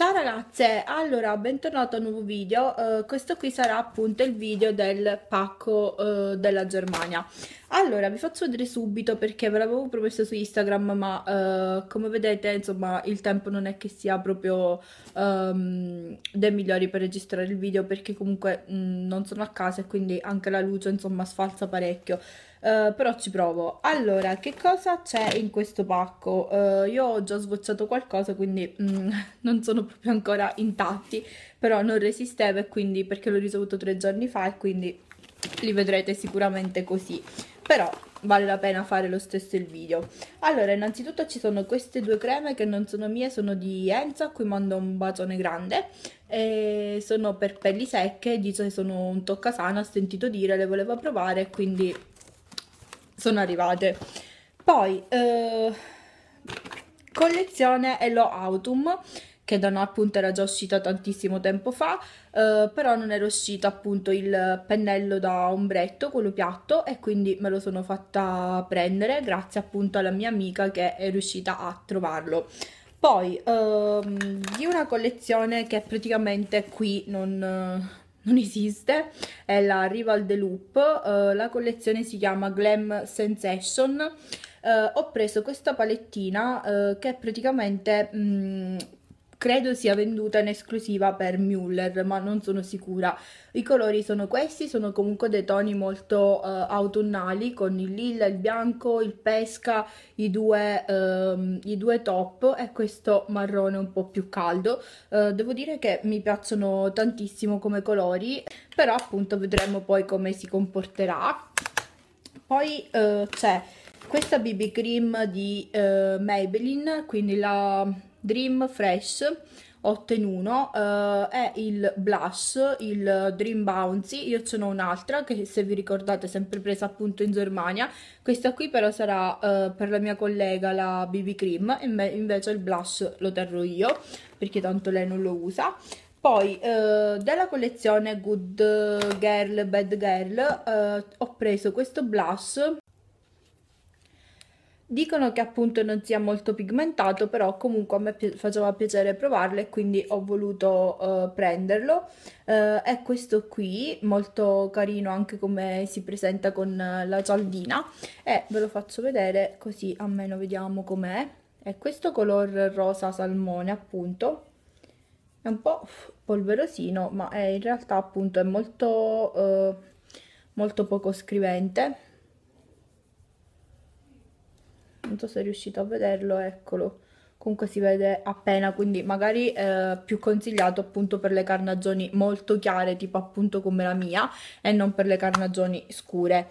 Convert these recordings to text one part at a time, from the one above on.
Ciao ragazze, allora bentornato a un nuovo video, uh, questo qui sarà appunto il video del pacco uh, della Germania Allora vi faccio vedere subito perché ve l'avevo promesso su Instagram ma uh, come vedete insomma il tempo non è che sia proprio um, dei migliori per registrare il video perché comunque mh, mm, non sono a casa e quindi anche la luce insomma sfalza parecchio eh, però ci provo. Allora, che cosa c'è in questo pacco? Uh, io ho già sbocciato qualcosa, quindi mm, non sono proprio ancora intatti, però non resisteva e quindi perché l'ho ricevuto tre giorni fa e quindi li vedrete sicuramente così. Però vale la pena fare lo stesso il video. Allora, innanzitutto ci sono queste due creme che non sono mie, sono di Enza, a cui mando un bacione grande. E sono per pelli secche, dice che sono un toccasana, ho sentito dire, le volevo provare, quindi sono arrivate. Poi, eh, collezione Hello Autumn, che da noi appunto era già uscita tantissimo tempo fa, eh, però non era uscito appunto il pennello da ombretto, quello piatto, e quindi me lo sono fatta prendere grazie appunto alla mia amica che è riuscita a trovarlo. Poi, ehm, di una collezione che praticamente qui non, non esiste, è la Rival de Loop, uh, eh, la collezione si chiama Glam Sensation. Uh, ho preso questa palettina uh, che praticamente mh, mm, credo sia venduta in esclusiva per Mueller, ma non sono sicura. I colori sono questi, sono comunque dei toni molto uh, autunnali con il lilla, il bianco, il pesca, i due, um, i due, top e questo marrone un po' più caldo. Uh, devo dire che mi piacciono tantissimo come colori, però appunto vedremo poi come si comporterà. Poi uh, c'è questa BB Cream di Maybelline, quindi la Dream Fresh 8 in 1 eh, è il Blush, il Dream Bouncy, io ce n'ho un'altra che se vi ricordate è sempre presa appunto in Germania, questa qui però sarà eh, per la mia collega la BB Cream, invece il Blush lo terrò io perché tanto lei non lo usa. Poi eh, dalla collezione Good Girl, Bad Girl eh, ho preso questo blush Dicono che appunto non sia molto pigmentato, però comunque a me pi- faceva piacere provarlo e quindi ho voluto uh, prenderlo. Uh, è questo qui, molto carino anche come si presenta con la cialdina e ve lo faccio vedere così almeno vediamo com'è. È questo color rosa salmone appunto, è un po' polverosino ma è, in realtà appunto è molto, uh, molto poco scrivente non so se riuscite a vederlo, eccolo. Comunque si vede appena, quindi magari eh, più consigliato appunto per le carnagioni molto chiare, tipo appunto come la mia, e non per le carnagioni scure.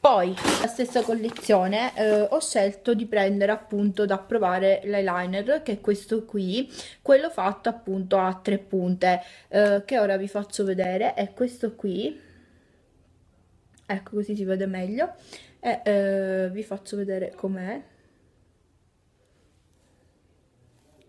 Poi, la stessa collezione, eh, ho scelto di prendere appunto da provare l'eyeliner, che è questo qui, quello fatto appunto a tre punte, eh, che ora vi faccio vedere, è questo qui, ecco così si vede meglio, e eh, vi faccio vedere com'è.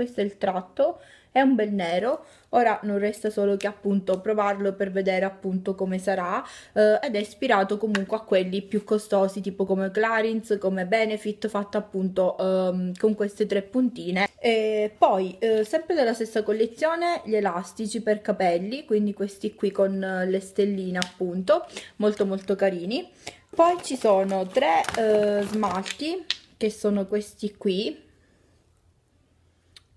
questo è il tratto, è un bel nero, ora non resta solo che appunto provarlo per vedere appunto come sarà eh, ed è ispirato comunque a quelli più costosi tipo come Clarins, come Benefit, fatto appunto ehm, con queste tre puntine. E poi eh, sempre della stessa collezione gli elastici per capelli, quindi questi qui con eh, le stelline appunto, molto molto carini. Poi ci sono tre eh, smalti che sono questi qui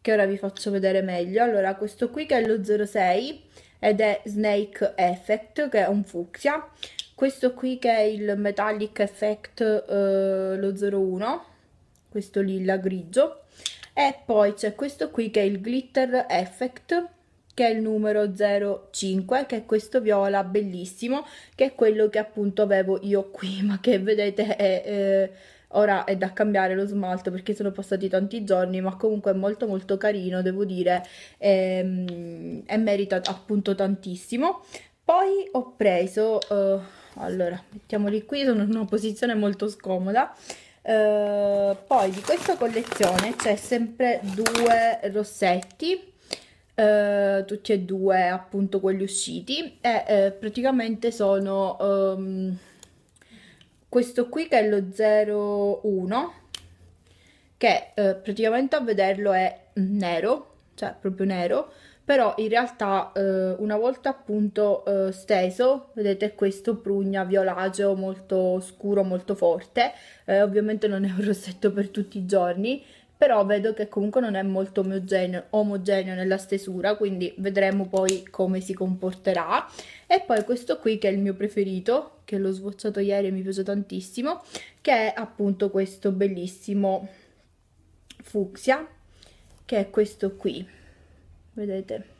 che ora vi faccio vedere meglio. Allora, questo qui che è lo 06 ed è Snake Effect, che è un fucsia. Questo qui che è il Metallic Effect, eh, lo 01, questo lilla grigio. E poi c'è questo qui che è il Glitter Effect, che è il numero 05, che è questo viola bellissimo, che è quello che appunto avevo io qui, ma che vedete è... Eh, Ora è da cambiare lo smalto perché sono passati tanti giorni, ma comunque è molto molto carino, devo dire, e, ehm, e merita appunto tantissimo. Poi ho preso, uh, allora, mettiamoli qui, sono in una posizione molto scomoda. Uh, poi di questa collezione c'è sempre due rossetti Uh, tutti e due appunto quelli usciti e uh, praticamente sono um, questo qui che è lo 01 che eh, praticamente a vederlo è nero cioè proprio nero però in realtà eh, una volta appunto eh, steso vedete questo prugna violaceo molto scuro molto forte eh, ovviamente non è un rossetto per tutti i giorni però vedo che comunque non è molto omogeneo, omogeneo nella stesura, quindi vedremo poi come si comporterà. E poi questo qui che è il mio preferito, che l'ho sbocciato ieri e mi piace tantissimo, che è appunto questo bellissimo fucsia, che è questo qui, vedete?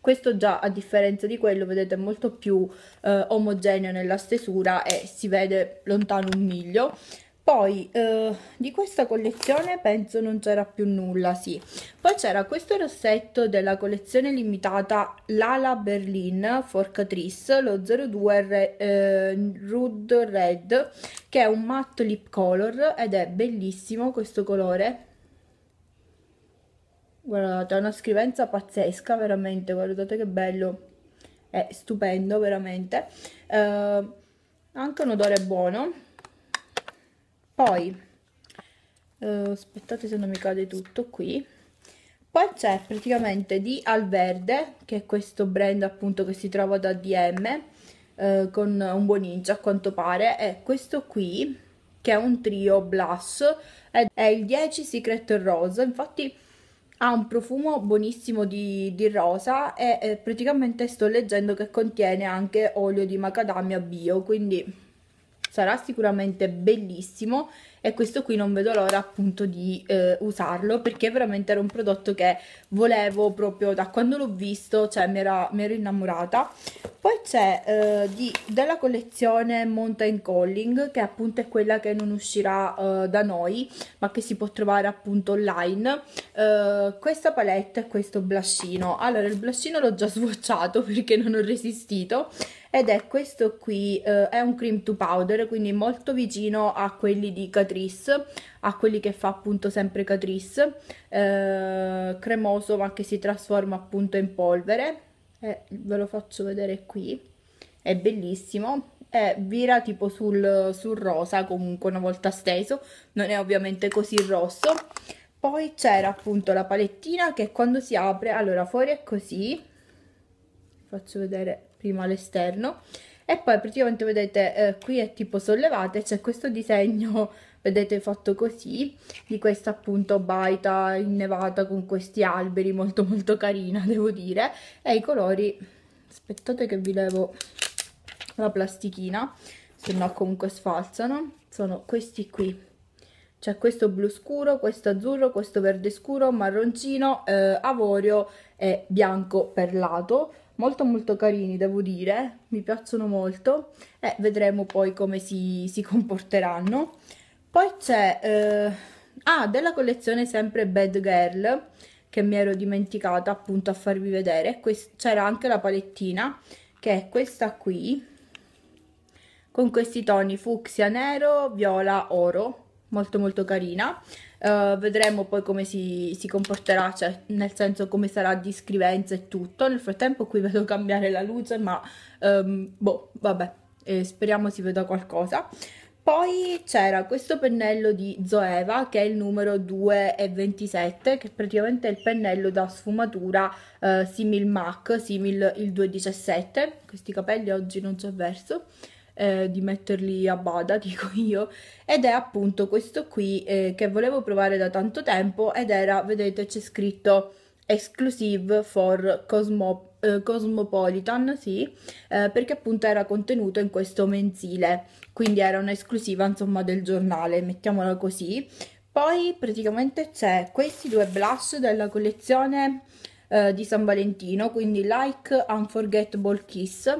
Questo già, a differenza di quello, vedete, è molto più eh, omogeneo nella stesura e si vede lontano un miglio poi eh, di questa collezione penso non c'era più nulla sì poi c'era questo rossetto della collezione limitata Lala Berlin Forcatrice lo 02 Re, eh, Rude Red che è un matte lip color ed è bellissimo questo colore guardate ha una scrivenza pazzesca veramente guardate che bello è stupendo veramente eh, anche un odore buono poi eh, aspettate se non mi cade tutto qui poi c'è praticamente di Alverde che è questo brand appunto che si trova da DM eh, con un buon ninja a quanto pare e questo qui che è un trio blush è il 10 Secret Rose infatti ha un profumo buonissimo di, di rosa e eh, praticamente sto leggendo che contiene anche olio di macadamia bio quindi sarà sicuramente bellissimo e questo qui non vedo l'ora appunto di eh, usarlo perché veramente era un prodotto che volevo proprio da quando l'ho visto, cioè mi, era, mi ero innamorata. Poi c'è eh, della collezione Mountain Calling che appunto è quella che non uscirà eh, da noi ma che si può trovare appunto online. Eh, questa palette e questo blushino, allora il blushino l'ho già swatchato perché non ho resistito ed è questo qui, eh, è un cream to powder, quindi molto vicino a quelli di Catrice, a quelli che fa appunto sempre Catrice, eh, cremoso ma che si trasforma appunto in polvere, eh, ve lo faccio vedere qui, è bellissimo, eh, vira tipo sul, sul, rosa comunque una volta steso non è ovviamente così rosso poi c'era appunto la palettina che quando si apre allora fuori è così faccio vedere prima l'esterno e poi praticamente vedete eh, qui è tipo sollevate c'è questo disegno vedete fatto così di questa appunto baita innevata con questi alberi molto molto carina devo dire e i colori aspettate che vi levo la plastichina se no comunque sfalzano sono questi qui c'è questo blu scuro, questo azzurro, questo verde scuro, marroncino, eh, avorio e bianco perlato molto molto carini devo dire, mi piacciono molto e vedremo poi come si, si comporteranno. Poi c'è, eh, ah, della collezione sempre Bad Girl, che mi ero dimenticata appunto a farvi vedere, c'era anche la palettina, che è questa qui, con questi toni fucsia, nero, viola, oro, molto molto carina. Eh, vedremo poi come si, si, comporterà, cioè nel senso come sarà di scrivenza e tutto. Nel frattempo qui vedo cambiare la luce, ma um, boh, vabbè, eh, speriamo si veda qualcosa. Poi c'era questo pennello di Zoeva che è il numero 227 che praticamente è il pennello da sfumatura eh, simil MAC, simil il 217, questi capelli oggi non ci ho verso eh, di metterli a bada, dico io, ed è appunto questo qui eh, che volevo provare da tanto tempo ed era, vedete, c'è scritto exclusive for Cosmo, eh, Cosmopolitan, sì, eh, perché appunto era contenuto in questo mensile, quindi era un'esclusiva insomma del giornale, mettiamola così. Poi praticamente c'è questi due blush della collezione eh, di San Valentino, quindi Like Unforgettable Kiss,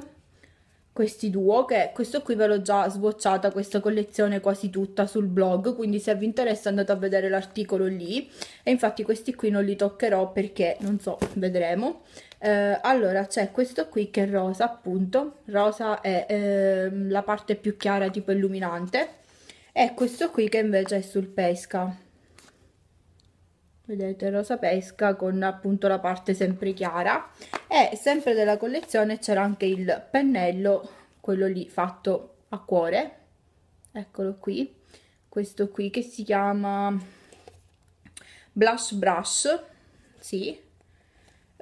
questi due che questo qui ve l'ho già sbocciata questa collezione quasi tutta sul blog quindi se vi interessa andate a vedere l'articolo lì e infatti questi qui non li toccherò perché non so vedremo eh, allora c'è questo qui che è rosa appunto rosa è eh, la parte più chiara tipo illuminante e questo qui che invece è sul pesca vedete rosa pesca con appunto la parte sempre chiara e sempre della collezione c'era anche il pennello quello lì fatto a cuore eccolo qui questo qui che si chiama blush brush sì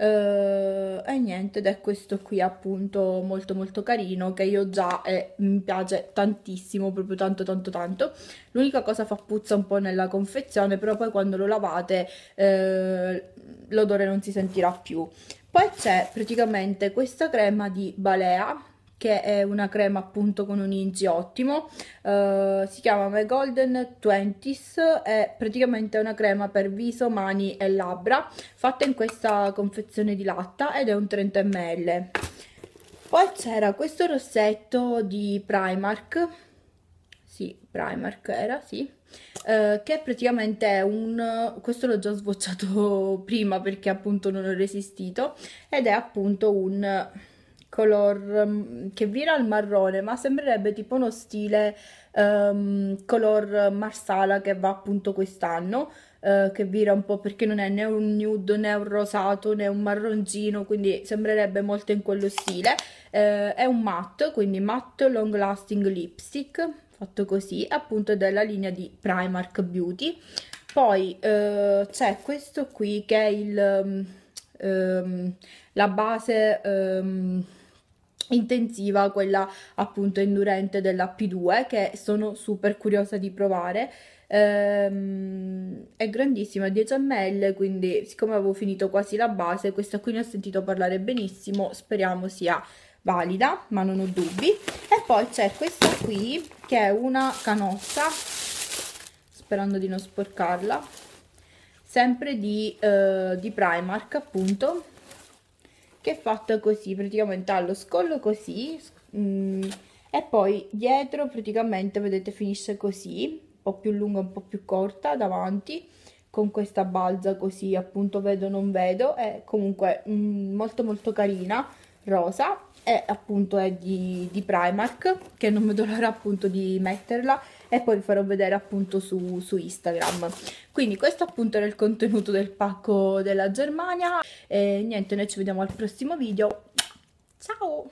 eh, e niente ed è questo qui appunto molto molto carino che io già eh, mi piace tantissimo proprio tanto tanto tanto l'unica cosa fa puzza un po' nella confezione però poi quando lo lavate eh, l'odore non si sentirà più poi c'è praticamente questa crema di Balea che è una crema appunto con un inziottimo, uh, eh, si chiama My Golden Twenties, è praticamente una crema per viso, mani e labbra, fatta in questa confezione di latta ed è un 30 ml. Poi c'era questo rossetto di Primark, sì, Primark era, sì, eh, che praticamente è un... questo l'ho già sbocciato prima perché appunto non ho resistito, ed è appunto un color mm, che vira al marrone, ma sembrerebbe tipo uno stile um, color marsala che va appunto quest'anno, uh, che vira un po' perché non è né un nude né un rosato né un marroncino, quindi sembrerebbe molto in quello stile. Uh, è un matte, quindi matte long lasting lipstick, fatto così, appunto della linea di Primark Beauty. Poi uh, c'è questo qui che è il... Um, la base um, intensiva, quella appunto indurente della P2 che sono super curiosa di provare. Ehm, è grandissima, 10 ml, quindi siccome avevo finito quasi la base, questa qui ne ho sentito parlare benissimo, speriamo sia valida, ma non ho dubbi. E poi c'è questa qui che è una canossa, sperando di non sporcarla, sempre di, eh, di Primark appunto, che è fatta così, praticamente allo scollo così mh, mm, e poi dietro praticamente vedete finisce così, un po' più lunga, un po' più corta davanti con questa balza così appunto vedo non vedo è comunque mh, mm, molto molto carina rosa e appunto è di, di Primark che non vedo l'ora appunto di metterla e poi vi farò vedere appunto su, su Instagram. Quindi questo appunto era il contenuto del pacco della Germania e niente, noi ci vediamo al prossimo video. Ciao!